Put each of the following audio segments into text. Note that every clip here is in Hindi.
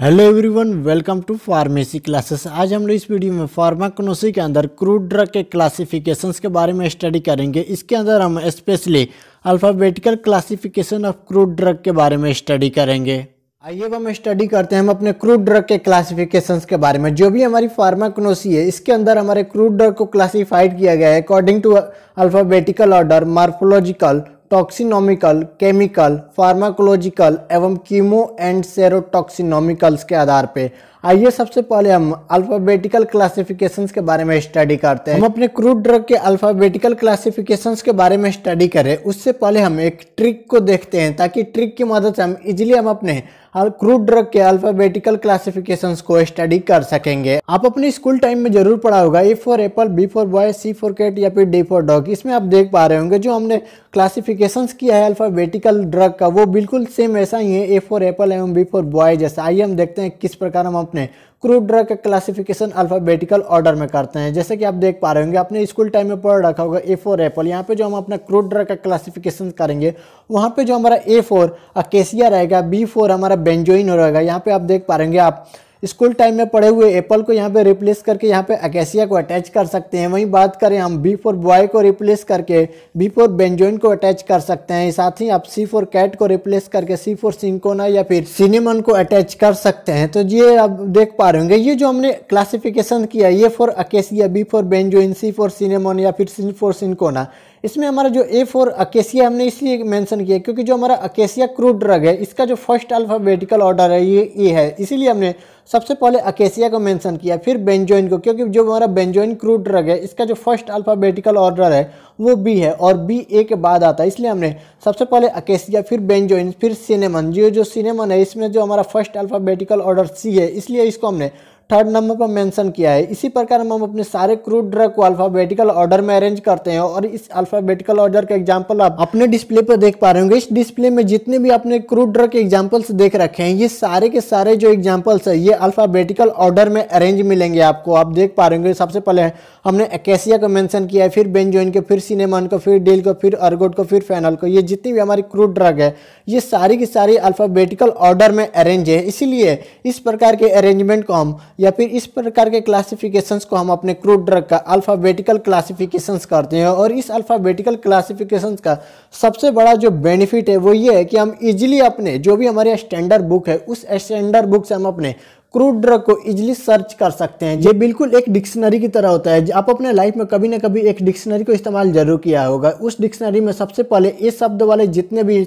hello everyone welcome to pharmacy classes आज हम लोग इस वीडियो में फार्माकोनोसी के अंदर क्रूड ड्रग के क्लासिफिकेशंस के बारे में स्टडी करेंगे इसके अंदर हम specially alphabetical classification of crude drug के बारे में स्टडी करेंगे आइए अब हम स्टडी करते हैं हम अपने क्रूड ड्रग के क्लासिफिकेशन के बारे में जो भी हमारी फार्माकोनोसी है इसके अंदर हमारे क्रूड ड्रग को क्लासीफाइड किया गया है according to alphabetical order morphological taxonomical chemical pharmacological एवं कीमो एंड सेरोटॉक्सिनोमिकल्स के आधार पर आइए सबसे पहले हम अल्फाबेटिकल क्लासिफिकेशन के बारे में स्टडी करते हैं हम अपने क्रूड ड्रग के अल्फाबेटिकल क्लासिफिकेशन के बारे में स्टडी करें उससे पहले हम एक ट्रिक को देखते हैं ताकि ट्रिक की मदद से हम इजिली हम अपने क्रूड ड्रग के अल्फाबेटिकल क्लासिफिकेशंस को स्टडी कर सकेंगे आप अपने स्कूल टाइम में जरूर पढ़ा होगा A for apple B for boy C for cat या फिर डी फॉर डॉग इसमें आप देख पा रहे होंगे जो हमने क्लासिफिकेशन किया है अल्फाबेटिकल ड्रग का वो बिल्कुल सेम ऐसा ही है ए फॉर एप्पल एवं बी फॉर बॉय जैसा आइए हम देखते हैं किस प्रकार हम अपने क्रूड ड्रग का क्लासिफिकेशन अल्फ़ाबेटिकल ऑर्डर में करते हैं जैसे कि आप देख पा रहे होंगे आपने स्कूल टाइम में पढ़ रखा होगा ए फोर एप्पल यहाँ पे जो हम अपना क्रूड ड्रग का क्लासिफिकेशन करेंगे वहाँ पे जो हमारा ए फोर अकेसिया रहेगा बी फोर हमारा बेंजोइन रहेगा यहाँ पे आप देख पा होंगे आप स्कूल टाइम में पढ़े हुए एप्पल को यहाँ पे रिप्लेस करके यहाँ पे अकेसिया को अटैच कर सकते हैं वहीं बात करें हम बी फोर बॉय को रिप्लेस करके बी फोर बेंजोइन को अटैच कर सकते हैं साथ ही आप सी फोर कैट को रिप्लेस करके सी फोर सिंकोना या फिर सिनेमन को अटैच कर सकते हैं तो ये आप देख पा रहे होंगे ये जो हमने क्लासिफिकेशन किया ये for acacia B for benzoin C for cinnamon या फिर सी फोर सिंकोना इसमें हमारा जो ए फोर अकेसिया हमने इसलिए मेंशन किया क्योंकि जो हमारा अकेसिया क्रूड ड्रग है इसका जो फर्स्ट अल्फ़ाबेटिकल ऑर्डर है ये ए है इसीलिए हमने सबसे पहले अकेसिया को मेंशन किया फिर बेंजोइन को क्योंकि जो हमारा बेंजोइन क्रूड ड्रग है इसका जो फर्स्ट अल्फ़ाबेटिकल ऑर्डर है वो बी है और बी ए के बाद आता है इसलिए हमने सबसे पहले अकेसिया फिर बेंजोइन फिर सिनेमन जो जो सिनेमन है इसमें जो हमारा फर्स्ट अल्फ़ाबेटिकल ऑर्डर सी है इसलिए इसको हमने थर्ड नंबर पर मेंशन किया है इसी प्रकार हम अपने सारे क्रूड ड्रग को अल्फाबेटिकल ऑर्डर में अरेंज करते हैं और इस अल्फाबेटिकल ऑर्डर का एग्जांपल आप अपने डिस्प्ले पर देख पा रहे होंगे इस डिस्प्ले में जितने भी अपने क्रूड ड्रग के एग्जाम्पल्स देख रखे हैं ये सारे के सारे जो एग्जाम्पल्स है ये अल्फाबेटिकल ऑर्डर में अरेंज मिलेंगे आपको आप देख पा रहे होंगे सबसे पहले हमने एकेसिया को मैंशन किया है फिर बेनजोइन को फिर सिनेमान को फिर डेल को फिर अर्गोड को फिर फैनल को ये जितनी भी हमारी क्रूड ड्रग है ये सारी की सारी अल्फाबेटिकल ऑर्डर में अरेंज है इसीलिए इस प्रकार के अरेंजमेंट को हम या फिर इस प्रकार के क्लासिफिकेशंस को हम अपने क्रूड ड्रग का अल्फ़ाबेटिकल क्लासिफिकेशंस करते हैं और इस अल्फ़ाबेटिकल क्लासिफिकेशंस का सबसे बड़ा जो बेनिफिट है वो ये है कि हम इजीली अपने जो भी हमारे स्टैंडर्ड बुक है उस स्टैंडर्ड बुक से हम अपने क्रूड ड्रग को इजिली सर्च कर सकते हैं ये बिल्कुल एक डिक्शनरी की तरह होता है आप अपने लाइफ में कभी ना कभी एक डिक्शनरी को इस्तेमाल जरूर किया होगा उस डिक्शनरी में सबसे पहले इस शब्द वाले जितने भी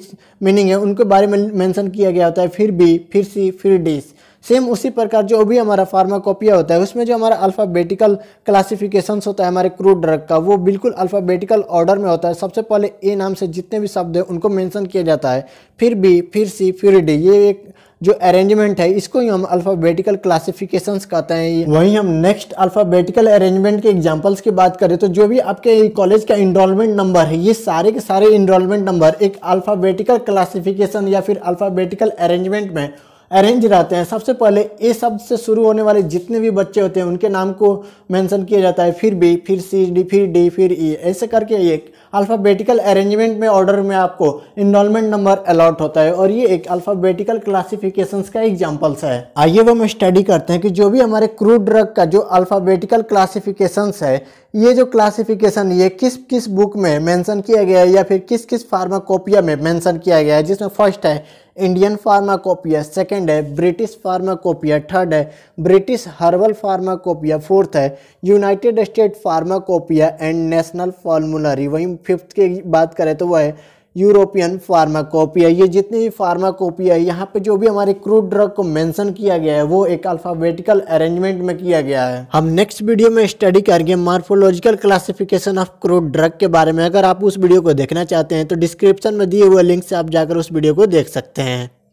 मीनिंग है उनके बारे में मेंशन किया गया होता है फिर बी फिर सी फिर डी सेम उसी प्रकार जो भी हमारा फार्माकोपिया होता है उसमें जो हमारा अल्फ़ाबेटिकल क्लासिफिकेशन होता है हमारे क्रूड ड्रग का वो बिल्कुल अल्फ़ाबेटिकल ऑर्डर में होता है सबसे पहले ए नाम से जितने भी शब्द हैं उनको मेंशन किया जाता है फिर बी फिर सी फिर डी ये एक जो अरेंजमेंट है इसको ही हम अल्फ़ाबेटिकल क्लासिफिकेशन कहते हैं वहीं हम नेक्स्ट अल्फ़ाबेटिकल अरेंजमेंट के एग्जांपल्स की बात करें तो जो भी आपके कॉलेज का इनरोलमेंट नंबर है ये सारे के सारे इनरोलमेंट नंबर एक अल्फ़ाबेटिकल क्लासिफिकेशन या फिर अल्फ़ाबेटिकल अरेंजमेंट में अरेंज रहते हैं सबसे पहले ए शब्द से शुरू होने वाले जितने भी बच्चे होते हैं उनके नाम को मेंशन किया जाता है फिर बी फिर सी डी फिर डी फिर ई ऐसे करके एक अल्फ़ाबेटिकल अरेंजमेंट में ऑर्डर में आपको इनरोलमेंट नंबर अलॉट होता है और ये एक अल्फ़ाबेटिकल क्लासिफिकेशन का एग्जाम्पल्स है आइए वो हम स्टडी करते हैं कि जो भी हमारे क्रूड ड्रग का जो अल्फ़ाबेटिकल क्लासिफिकेशन है ये जो क्लासिफिकेशन ये किस किस बुक में मेंशन किया गया है या फिर किस किस फार्माकोपिया में मेंशन किया गया है जिसमें फर्स्ट है इंडियन फार्माकोपिया सेकंड है ब्रिटिश फार्माकोपिया थर्ड है ब्रिटिश हर्बल फार्माकोपिया फोर्थ है United State pharmacopoeia and national formulary वहीं फिफ्थ की बात करें तो वह है यूरोपियन फार्माकोपिया ये जितनी भी फार्माकोपिया है यहाँ पे जो भी हमारे क्रूड ड्रग को मेंशन किया गया है वो एक अल्फाबेटिकल अरेंजमेंट में किया गया है हम नेक्स्ट वीडियो में स्टडी करेंगे morphological classification of crude drug के बारे में अगर आप उस वीडियो को देखना चाहते हैं तो डिस्क्रिप्शन में दिए हुए लिंक से आप जाकर उस वीडियो को देख सकते हैं